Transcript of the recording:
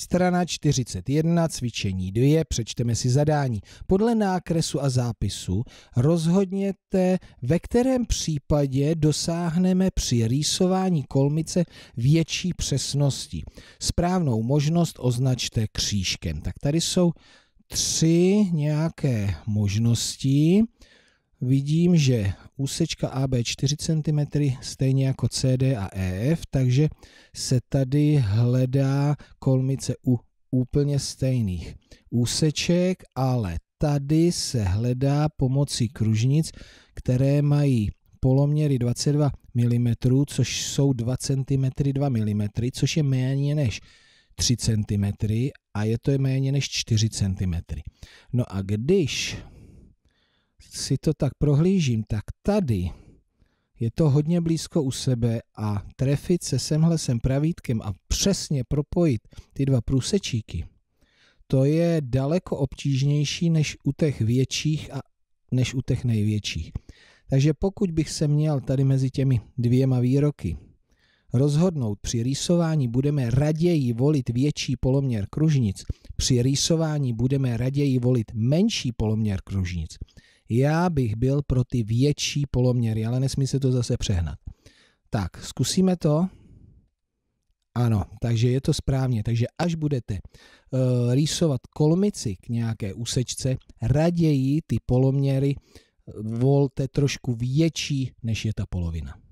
Strana 41, cvičení 2, přečteme si zadání. Podle nákresu a zápisu rozhodněte, ve kterém případě dosáhneme při rýsování kolmice větší přesnosti. Správnou možnost označte křížkem. Tak tady jsou tři nějaké možnosti vidím, že úsečka AB 4 cm stejně jako CD a EF, takže se tady hledá kolmice u úplně stejných úseček, ale tady se hledá pomocí kružnic, které mají poloměry 22 mm, což jsou 2 cm 2 mm, což je méně než 3 cm a je to je méně než 4 cm. No a když si to tak prohlížím, tak tady je to hodně blízko u sebe a trefit se semhle sem pravítkem a přesně propojit ty dva průsečíky, to je daleko obtížnější než u těch větších a než u těch největších. Takže pokud bych se měl tady mezi těmi dvěma výroky rozhodnout při rýsování budeme raději volit větší poloměr kružnic, při rýsování budeme raději volit menší poloměr kružnic, já bych byl pro ty větší poloměry, ale nesmí se to zase přehnat. Tak, zkusíme to. Ano, takže je to správně. Takže až budete uh, rýsovat kolmici k nějaké úsečce, raději ty poloměry eh, volte trošku větší, než je ta polovina.